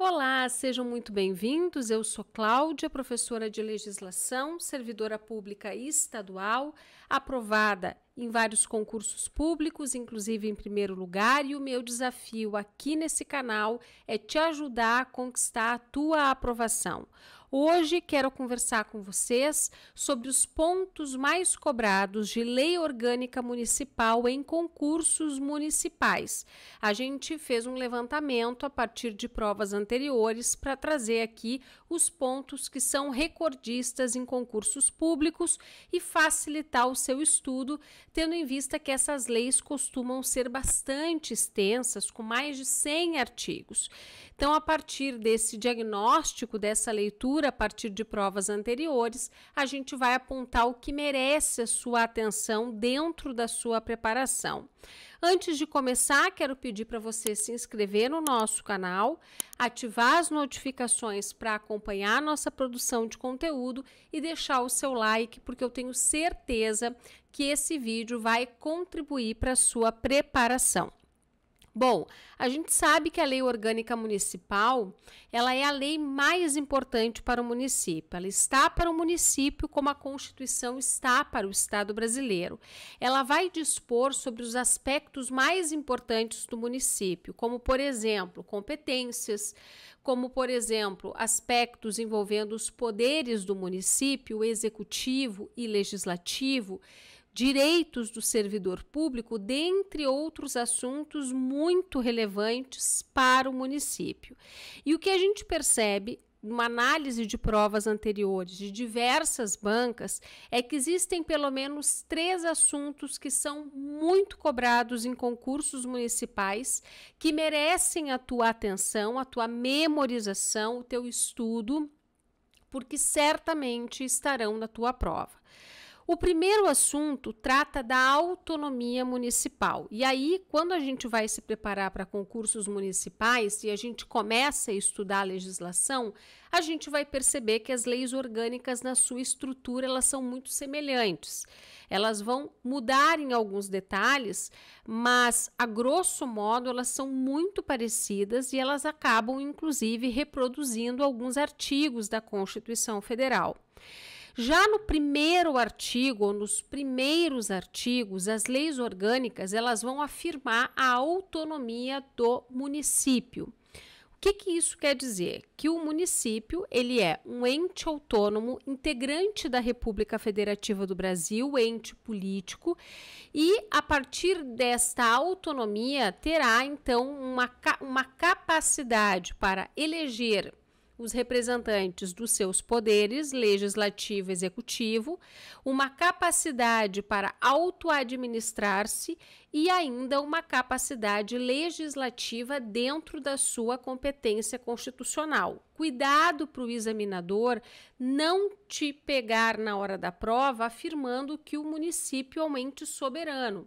Olá, sejam muito bem-vindos. Eu sou Cláudia, professora de legislação, servidora pública estadual, aprovada em vários concursos públicos, inclusive em primeiro lugar, e o meu desafio aqui nesse canal é te ajudar a conquistar a tua aprovação. Hoje quero conversar com vocês sobre os pontos mais cobrados de lei orgânica municipal em concursos municipais. A gente fez um levantamento a partir de provas anteriores para trazer aqui os pontos que são recordistas em concursos públicos e facilitar o seu estudo, tendo em vista que essas leis costumam ser bastante extensas, com mais de 100 artigos. Então, a partir desse diagnóstico, dessa leitura, a partir de provas anteriores, a gente vai apontar o que merece a sua atenção dentro da sua preparação. Antes de começar, quero pedir para você se inscrever no nosso canal, ativar as notificações para acompanhar nossa produção de conteúdo e deixar o seu like, porque eu tenho certeza que esse vídeo vai contribuir para sua preparação. Bom, a gente sabe que a Lei Orgânica Municipal, ela é a lei mais importante para o município. Ela está para o município como a Constituição está para o Estado brasileiro. Ela vai dispor sobre os aspectos mais importantes do município, como, por exemplo, competências, como, por exemplo, aspectos envolvendo os poderes do município, executivo e legislativo, direitos do servidor público, dentre outros assuntos muito relevantes para o município. E o que a gente percebe uma análise de provas anteriores de diversas bancas, é que existem pelo menos três assuntos que são muito cobrados em concursos municipais, que merecem a tua atenção, a tua memorização, o teu estudo, porque certamente estarão na tua prova. O primeiro assunto trata da autonomia municipal. E aí, quando a gente vai se preparar para concursos municipais e a gente começa a estudar a legislação, a gente vai perceber que as leis orgânicas na sua estrutura elas são muito semelhantes. Elas vão mudar em alguns detalhes, mas a grosso modo elas são muito parecidas e elas acabam inclusive reproduzindo alguns artigos da Constituição Federal. Já no primeiro artigo, ou nos primeiros artigos, as leis orgânicas elas vão afirmar a autonomia do município. O que, que isso quer dizer? Que o município ele é um ente autônomo, integrante da República Federativa do Brasil, ente político, e a partir desta autonomia terá então uma, uma capacidade para eleger os representantes dos seus poderes, legislativo e executivo, uma capacidade para auto administrar se e ainda uma capacidade legislativa dentro da sua competência constitucional. Cuidado para o examinador não te pegar na hora da prova afirmando que o município é um ente soberano.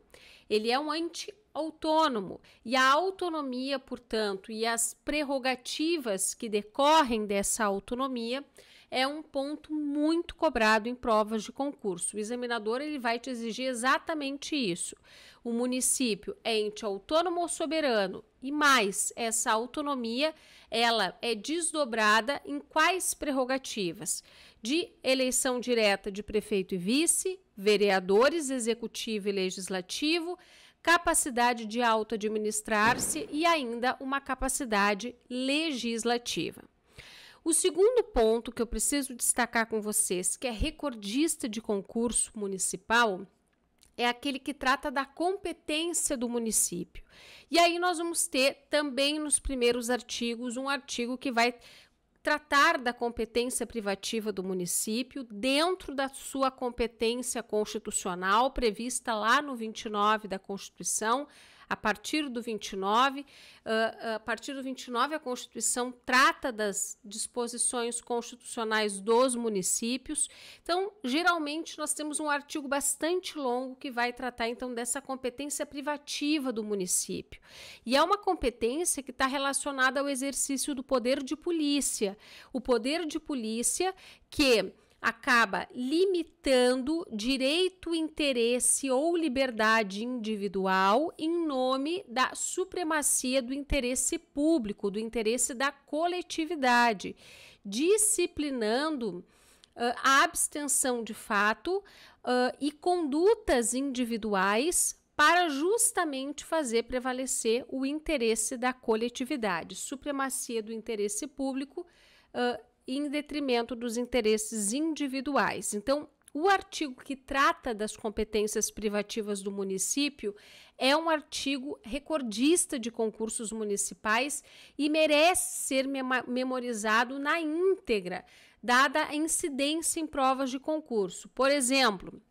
Ele é um ente autônomo. E a autonomia, portanto, e as prerrogativas que decorrem dessa autonomia é um ponto muito cobrado em provas de concurso. O examinador ele vai te exigir exatamente isso. O município é ente autônomo ou soberano e mais, essa autonomia ela é desdobrada em quais prerrogativas? De eleição direta de prefeito e vice, vereadores, executivo e legislativo, capacidade de auto-administrar-se e ainda uma capacidade legislativa. O segundo ponto que eu preciso destacar com vocês, que é recordista de concurso municipal, é aquele que trata da competência do município. E aí nós vamos ter também nos primeiros artigos um artigo que vai tratar da competência privativa do município dentro da sua competência constitucional prevista lá no 29 da Constituição, a partir do 29. Uh, ah, ah, a partir do 29, a Constituição trata das disposições constitucionais dos municípios. Então, geralmente, nós temos um artigo bastante longo que vai tratar, então, dessa competência privativa do município. E é uma competência que está relacionada ao exercício do poder de polícia. O poder de polícia que acaba limitando direito, interesse ou liberdade individual em nome da supremacia do interesse público, do interesse da coletividade, disciplinando uh, a abstenção de fato uh, e condutas individuais para justamente fazer prevalecer o interesse da coletividade, supremacia do interesse público. Uh, em detrimento dos interesses individuais. Então, o artigo que trata das competências privativas do município é um artigo recordista de concursos municipais e merece ser memorizado na íntegra, dada a incidência em provas de concurso. Por exemplo,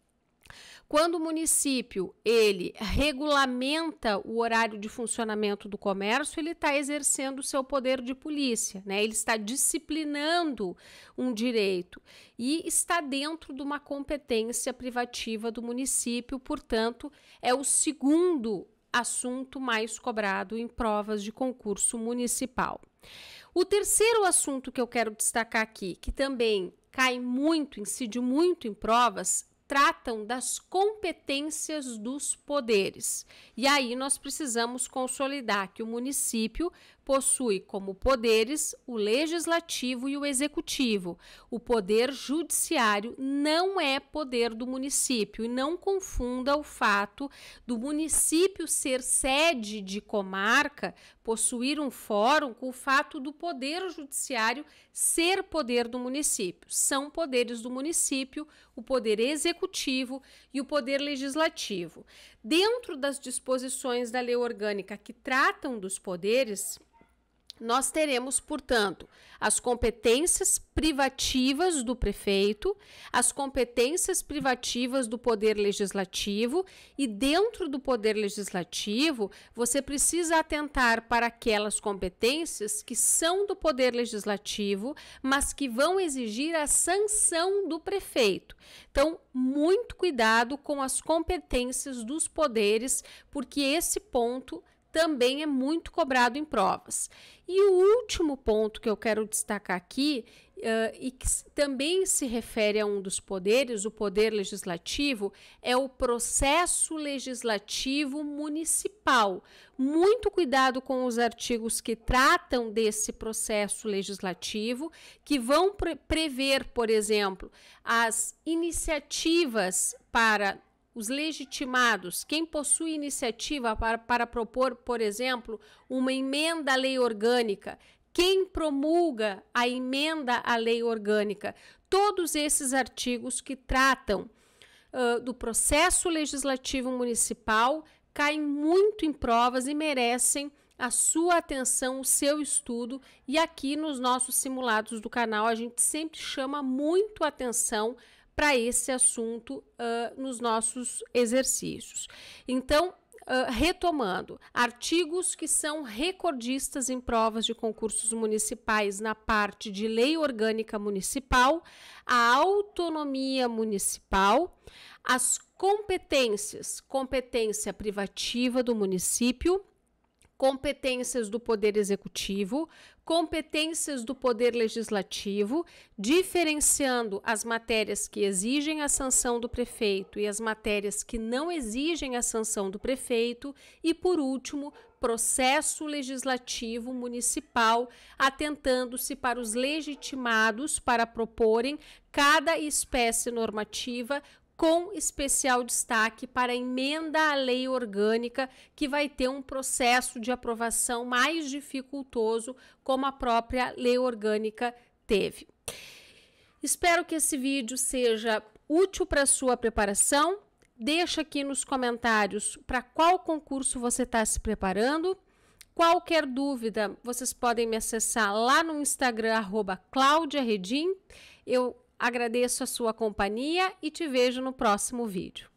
quando o município ele regulamenta o horário de funcionamento do comércio, ele está exercendo o seu poder de polícia, né? Ele está disciplinando um direito e está dentro de uma competência privativa do município, portanto, é o segundo assunto mais cobrado em provas de concurso municipal. O terceiro assunto que eu quero destacar aqui, que também cai muito, incide muito em provas, tratam das competências dos poderes. E aí nós precisamos consolidar que o município possui como poderes o legislativo e o executivo. O poder judiciário não é poder do município e não confunda o fato do município ser sede de comarca, possuir um fórum, com o fato do poder judiciário ser poder do município. São poderes do município, o poder executivo e o poder legislativo. Dentro das disposições da lei orgânica que tratam dos poderes, nós teremos, portanto, as competências privativas do prefeito, as competências privativas do poder legislativo, e dentro do poder legislativo, você precisa atentar para aquelas competências que são do poder legislativo, mas que vão exigir a sanção do prefeito. Então, muito cuidado com as competências dos poderes, porque esse ponto também é muito cobrado em provas. E o último ponto que eu quero destacar aqui, uh, e que também se refere a um dos poderes, o poder legislativo, é o processo legislativo municipal. Muito cuidado com os artigos que tratam desse processo legislativo, que vão pre prever, por exemplo, as iniciativas para os legitimados, quem possui iniciativa para, para propor, por exemplo, uma emenda à lei orgânica, quem promulga a emenda à lei orgânica, todos esses artigos que tratam uh, do processo legislativo municipal caem muito em provas e merecem a sua atenção, o seu estudo. E aqui nos nossos simulados do canal, a gente sempre chama muito atenção para esse assunto uh, nos nossos exercícios. Então, Uh, retomando, artigos que são recordistas em provas de concursos municipais na parte de lei orgânica municipal, a autonomia municipal, as competências, competência privativa do município, competências do Poder Executivo, competências do Poder Legislativo, diferenciando as matérias que exigem a sanção do prefeito e as matérias que não exigem a sanção do prefeito, e, por último, processo legislativo municipal, atentando-se para os legitimados para proporem cada espécie normativa com especial destaque para a emenda à lei orgânica, que vai ter um processo de aprovação mais dificultoso, como a própria lei orgânica teve. Espero que esse vídeo seja útil para sua preparação. Deixa aqui nos comentários para qual concurso você está se preparando. Qualquer dúvida, vocês podem me acessar lá no Instagram, arroba Redim. Eu Agradeço a sua companhia e te vejo no próximo vídeo.